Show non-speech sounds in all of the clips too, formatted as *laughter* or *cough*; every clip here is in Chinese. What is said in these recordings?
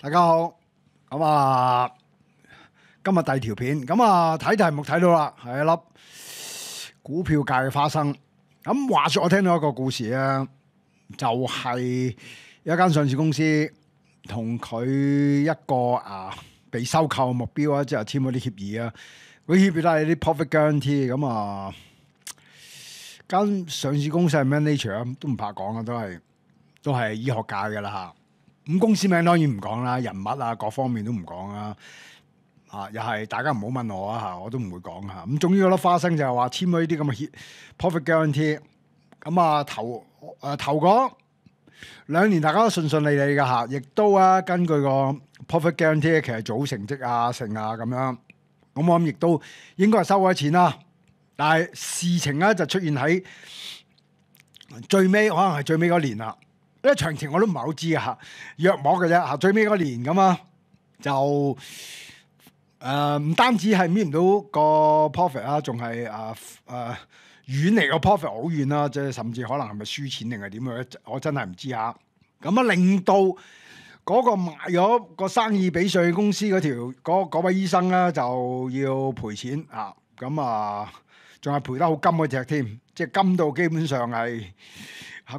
大家好，咁啊，今日第二条片，咁啊睇题目睇到啦，系一粒股票界嘅花生。咁话说我听到一个故事啊，就系一间上市公司同佢一个啊被收购嘅目标啊，即系签嗰啲协议啊，嗰啲协议都系啲 profit guarantee。咁啊，间上市公司系咩 nature 啊，都唔怕讲啊，都系都系医学界噶啦。咁公司名當然唔講啦，人物啊各方面都唔講啊，又係大家唔好問我啊嚇，我都唔會講嚇。咁終於嗰粒花生就係話簽咗呢啲咁嘅協 profit guarantee，咁啊投誒投過兩年，大家都順順利利嘅嚇，亦都啊根據個 profit guarantee 其實組成績啊成啊咁樣，咁我諗亦都應該係收咗錢啦。但係事情咧就出現喺最尾，可能係最尾嗰年啦。一系情我都唔系好知啊吓，*laughs* 约摸嘅啫吓，最尾嗰年咁啊，就诶唔单止系搣唔到个 profit 啦，仲系诶诶远嚟个 profit 好远啦，即系甚至可能系咪输钱定系点样咧？我真系唔知啊。咁啊，令到嗰个卖咗个生意俾税公司嗰条嗰嗰位医生咧，就要赔钱啊。咁啊，仲系赔得好金嗰只添，即系金到基本上系。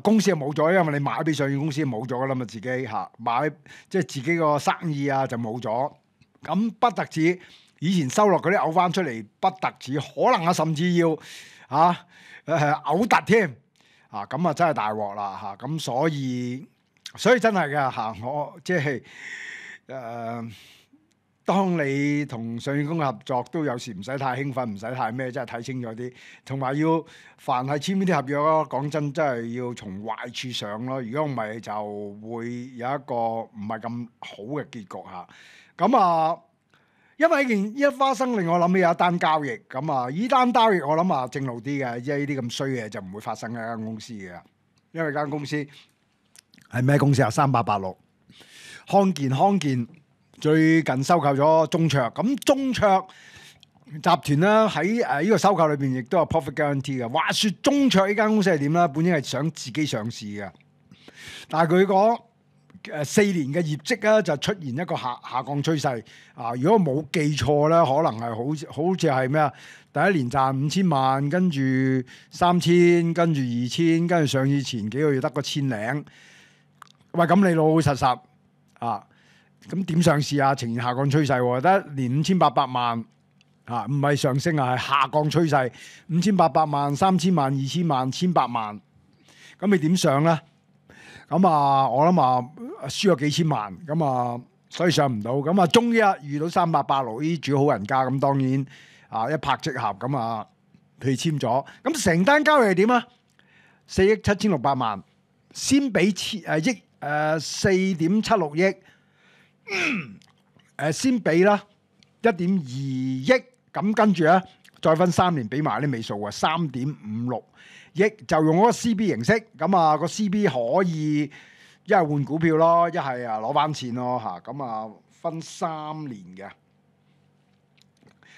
公司又冇咗，因為你買俾上市公司冇咗啦嘛，自己吓買即係自己個生意啊就冇咗。咁不特止以前收落嗰啲呕翻出嚟，不特止可能啊甚至要嚇誒呕突添啊！咁啊真係大鑊啦吓。咁所以所以真係嘅吓，我即係誒。當你同上員工合作，都有時唔使太興奮，唔使太咩，真係睇清楚啲。同埋要凡係簽呢啲合約咯，講真，真係要從壞處想咯。如果唔係，就會有一個唔係咁好嘅結局嚇。咁啊，因為一件一發生令我諗起有一單交易。咁啊，依單交易我諗啊正路啲嘅，因為呢啲咁衰嘅就唔會發生一間公司嘅，因為間公司係咩公司啊？三八八六康健，康健。最近收購咗中卓，咁中卓集團咧喺诶呢個收購裏边亦都有 profit guarantee 嘅。話说中卓呢間公司係點咧？本應系想自己上市嘅，但係佢讲诶四年嘅業績咧就出現一個下下降趨勢。啊，如果冇記錯咧，可能係好好似係咩啊？第一年賺五千萬，跟住三千，跟住二千，跟住上以前幾個月得個千零。喂，咁你老老實實啊？咁点上市啊？呈现下降趋势，得年五千八百万，吓唔系上升啊，系下降趋势。五千八百万、三千万、二千万、千百万，咁你点上咧？咁啊，我谂啊，输咗几千万，咁啊，所以上唔到。咁啊，终于啊遇到三百八六 A 主好人家，咁当然啊一拍即合，咁啊去签咗。咁成单交易系点啊？四亿七千六百万，先俾千诶亿诶四点七六亿。诶，先俾啦一点二亿，咁跟住咧再分三年俾埋啲尾数啊，三点五六亿就用嗰个 CB 形式，咁啊个 CB 可以一系换股票咯，一系啊攞翻钱咯吓，咁啊分三年嘅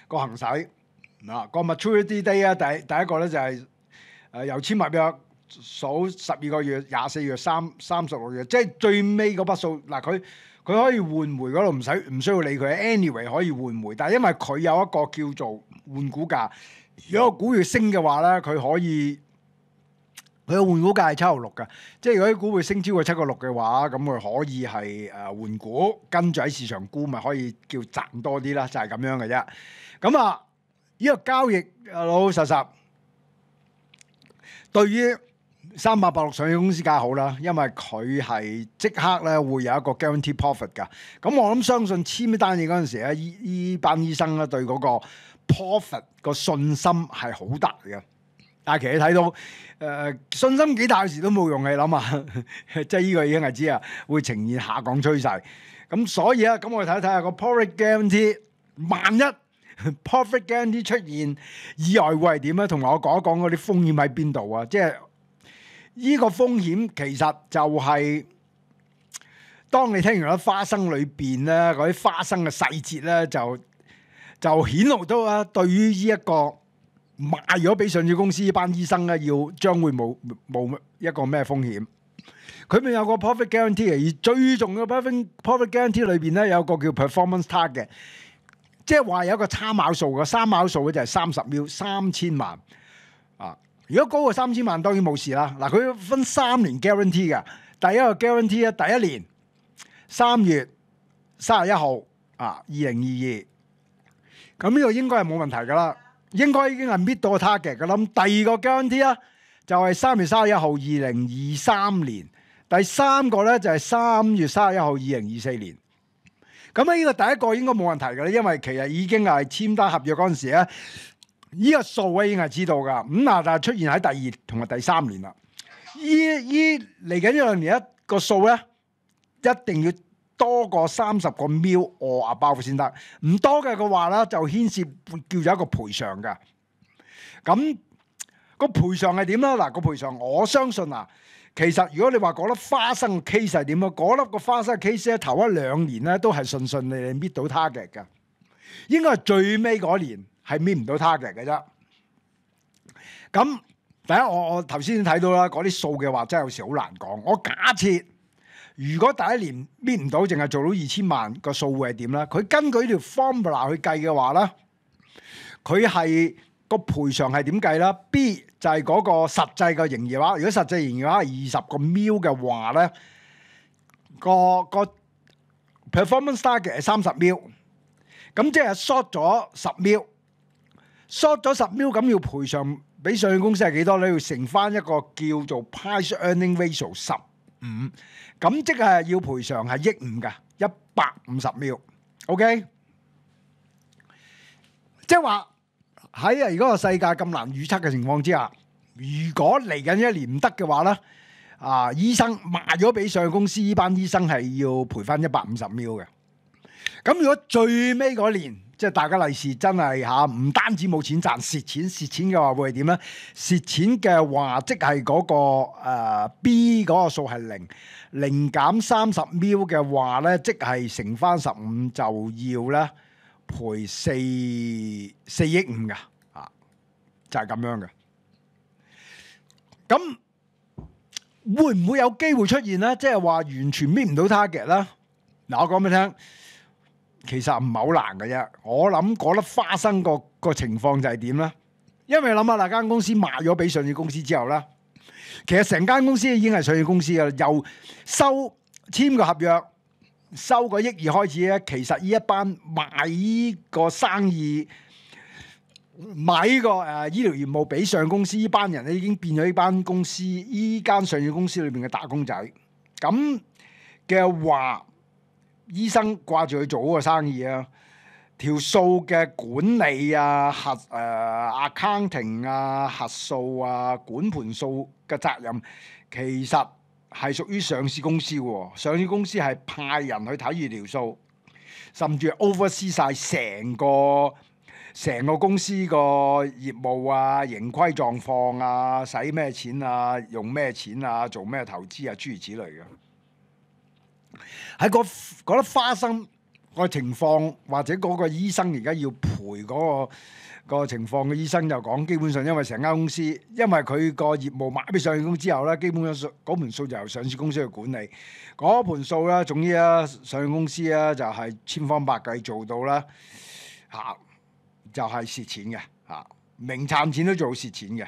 个行使嗱个 maturity day 啊，第第一个咧就系诶由签合约数十二个月、廿四月、三三十六月，即系最尾嗰笔数嗱佢。佢可以換回嗰度唔使唔需要理佢，anyway 可以換回。但係因為佢有一個叫做換股價，如果股要升嘅話咧，佢可以佢嘅換股價係七毫六嘅，即係如果啲股會升超過七個六嘅話，咁佢可以係誒換股跟住喺市場估咪可以叫賺多啲啦，就係咁樣嘅啫。咁啊，呢個交易老老實實對於。三百八六上市公司梗好啦，因為佢係即刻咧會有一個 guarantee profit 噶。咁我諗相信簽一單嘢嗰陣時咧，依依班醫生咧對嗰個 profit 個信心係好大嘅。但係其實睇到誒信心幾大時都冇用嘅，諗下 *laughs* 即係呢個已經係知啊，會呈現下降趨勢。咁所以啊，咁我睇一睇下個 profit guarantee，萬一 profit guarantee 出現意外會係點咧？同埋我講一講嗰啲風險喺邊度啊！即係。呢個風險其實就係當你聽完咗花生裏邊咧，嗰啲花生嘅細節咧，就就顯露到啊！對於呢一個賣咗俾上市公司呢班醫生咧，要將會冇冇一個咩風險？佢咪有個 profit guarantee 而最重要 profit profit guarantee 裏邊咧，有個叫 performance tag 嘅，即係話有個參考數嘅，參考數嘅就係三十秒三千萬。如果高過三千萬當然冇事啦。嗱，佢分三年 guarantee 嘅，第一個 guarantee 咧，第一年三月三十一號啊，二零二二，咁呢個應該係冇問題噶啦，應該已經係搣到 target。佢諗第二個 guarantee 咧，就係三月三十一號二零二三年，第三個咧就係三月三十一號二零二四年。咁咧呢個第一個應該冇問題噶啦，因為其實已經係簽單合約嗰陣時咧。依个数咧，已经系知道噶。五啊，但係出现喺第二同埋第三年啦。依依嚟紧呢两年一个数咧，一定要多过三十个 million，我阿包先得。唔多嘅嘅话咧，就牵涉叫咗一个赔偿噶。咁个赔偿系点咧？嗱，个赔偿我相信啊。其实如果你话嗰粒花生 case 系点啊？嗰粒个花生 case 咧，头一两年咧，都系顺顺利利搣到 target 噶，应该系最尾嗰年。係搣唔到 t a r g e t 嘅啫。咁第一，我我頭先睇到啦，嗰啲數嘅話真係有時好難講。我假設如果第一年搣唔到，淨係做到二千萬，個數會係點咧？佢根據條 formula 去計嘅話咧，佢係個賠償係點計啦？B 就係嗰個實際嘅營業額。如果實際營業額二十個 mil 嘅話咧，個個 performance target 係三十 mil，咁即係 short 咗十 mil。縮咗十秒咁要賠偿俾上市公司係幾多咧？要乘翻一個叫做 price earning ratio 十五，咁即係要賠偿係億五噶，一百五十秒。OK，即係話喺而家個世界咁難預測嘅情況之下，如果嚟緊一年唔得嘅話咧，啊醫生卖咗俾上市公司呢班醫生係要賠翻一百五十秒嘅。咁如果最尾嗰年？即系大家利是真系吓，唔单止冇钱赚，蚀钱蚀钱嘅话会点咧？蚀钱嘅话，即系嗰个诶 B 嗰个数系零，零减三十秒嘅话咧，即系乘翻十五就要咧赔四四亿五噶吓，就系咁样嘅。咁会唔会有机会出现咧？即系话完全搣唔到 target 啦。嗱，我讲俾你听。其實唔係好難嘅啫，我諗嗰粒花生個个情況就係點咧？因為諗下嗱，間公司賣咗俾上市公司之後咧，其實成間公司已經係上市公司啦，由收簽個合約、收個億二開始咧，其實呢一班卖呢個生意、买呢個诶醫療業務俾上公司呢班人咧，已經變咗呢班公司依間上市公司裏面嘅打工仔，咁嘅話。醫生掛住去做嗰個生意啊，條數嘅管理啊、核誒 accounting 啊、核數啊、管盤數嘅責任，其實係屬於上市公司。上市公司係派人去睇住條數，甚至 oversee 晒成個成個公司個業務啊、盈虧狀況啊、使咩錢啊、用咩錢啊、做咩投資啊諸如此類嘅。喺嗰嗰粒花生个情况，或者嗰个医生而家要赔嗰个个情况嘅医生就讲，基本上因为成间公司，因为佢个业务卖俾上市公司之后咧，基本上嗰盘数就由上市公司去管理，嗰盘数啦，总之啊，上市公司啊就系千方百计做到啦，吓就系蚀钱嘅吓，明赚钱都做蚀钱嘅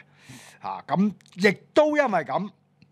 吓，咁亦都因为咁。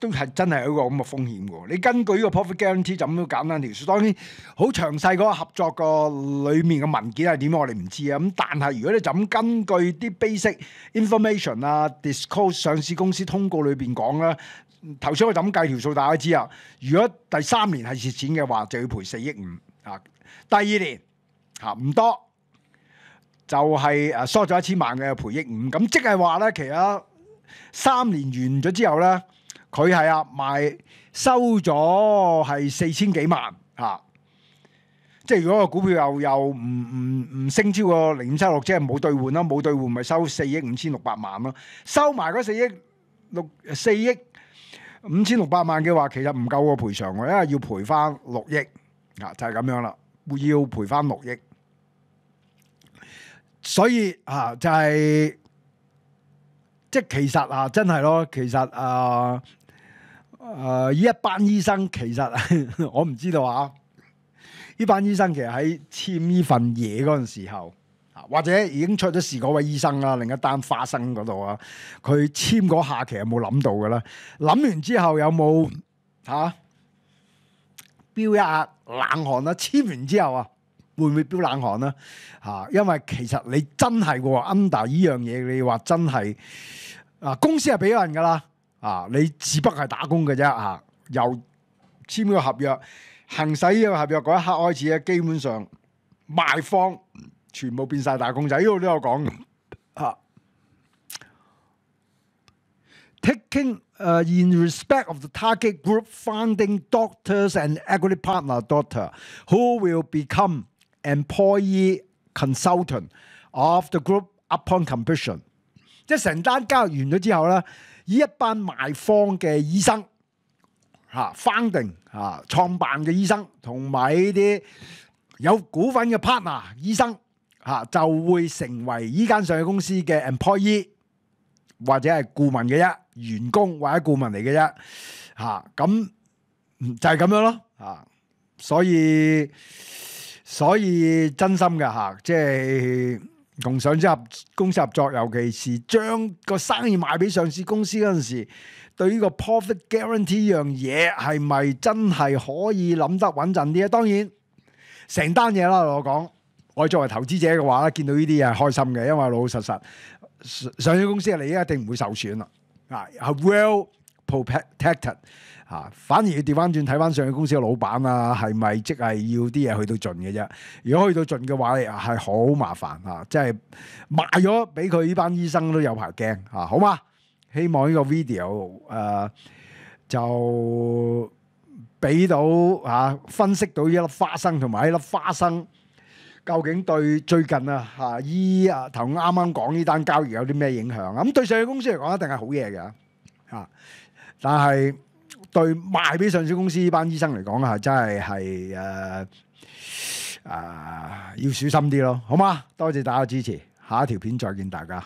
都係真係有一個咁嘅風險喎。你根據呢個 profit guarantee 就咁簡單條數，當然好詳細嗰個合作個裏面嘅文件係點，我哋唔知啊。咁但係如果你就咁根據啲 basic information 啊，disclose 上市公司通告裏邊講啦，頭先我就咁計條數，大家知啊。如果第三年係蝕錢嘅話，就要賠四億五啊。第二年嚇唔多，就係誒縮咗一千萬嘅賠億五。咁即係話咧，其實三年完咗之後咧。佢系啊卖收咗系四千幾萬嚇，即系如果个股票又又唔唔唔升超过零五七六，即系冇兑换啦，冇兑换咪收四亿五千六百万咯。收埋嗰四亿六四亿五千六百万嘅话，其实唔够個賠償因为要赔翻六亿啊，就係咁样啦，要赔翻六亿，所以啊就係即係其實啊，真係咯，其實啊～誒依一班醫生其實 *laughs* 我唔知道啊！呢班醫生其實喺簽呢份嘢嗰陣時候或者已經出咗事嗰位醫生啦，另一單花生嗰度啊，佢簽嗰下其實冇諗到噶啦，諗完之後有冇嚇？飆一下冷汗啦！簽完之後啊，會唔會飆冷汗咧？嚇，因為其實你真係喎 under 呢樣嘢，你話真係啊，公司係俾人噶啦。啊！你只不過係打工嘅啫啊！又簽個合約，行使呢個合約嗰一刻開始咧，基本上賣方全部變晒打工仔，呢個有讲啊。Taking 誒，in respect of the target group, finding doctors and equity partner doctor who will become employee consultant of the group upon completion. 即系成单交易完咗之后咧，以一班卖方嘅医生吓 f u n d i n g 吓创办嘅医生，同埋呢啲有股份嘅 partner 医生吓，就会成为依间上市公司嘅 employee 或者系顾问嘅啫，员工或者顾问嚟嘅啫吓，咁就系咁样咯吓，所以所以真心嘅吓，即系。同上合公司合作，尤其是將個生意賣俾上市公司嗰陣時，對呢個 profit guarantee 樣嘢係咪真係可以諗得穩陣啲啊？當然，成單嘢啦，我講我作為投資者嘅話咧，見到呢啲嘢係開心嘅，因為老老實實上市公司你一定唔會受損啦，啊系 well protected。嚇，反而要調翻轉睇翻上市公司嘅老闆啊，係咪即係要啲嘢去到盡嘅啫？如果去到盡嘅話，係好麻煩嚇，即係賣咗俾佢呢班醫生都有排驚嚇，好嘛？希望呢個 video 誒就俾到嚇分析到一粒花生同埋一粒花生，究竟對最近啊嚇依啊頭啱啱講呢單交易有啲咩影響啊？咁對上市公司嚟講一定係好嘢嘅嚇，但係。對賣俾上市公司呢班醫生嚟講啊，真係系诶誒要小心啲咯，好吗？多謝大家支持，下一條片再見大家。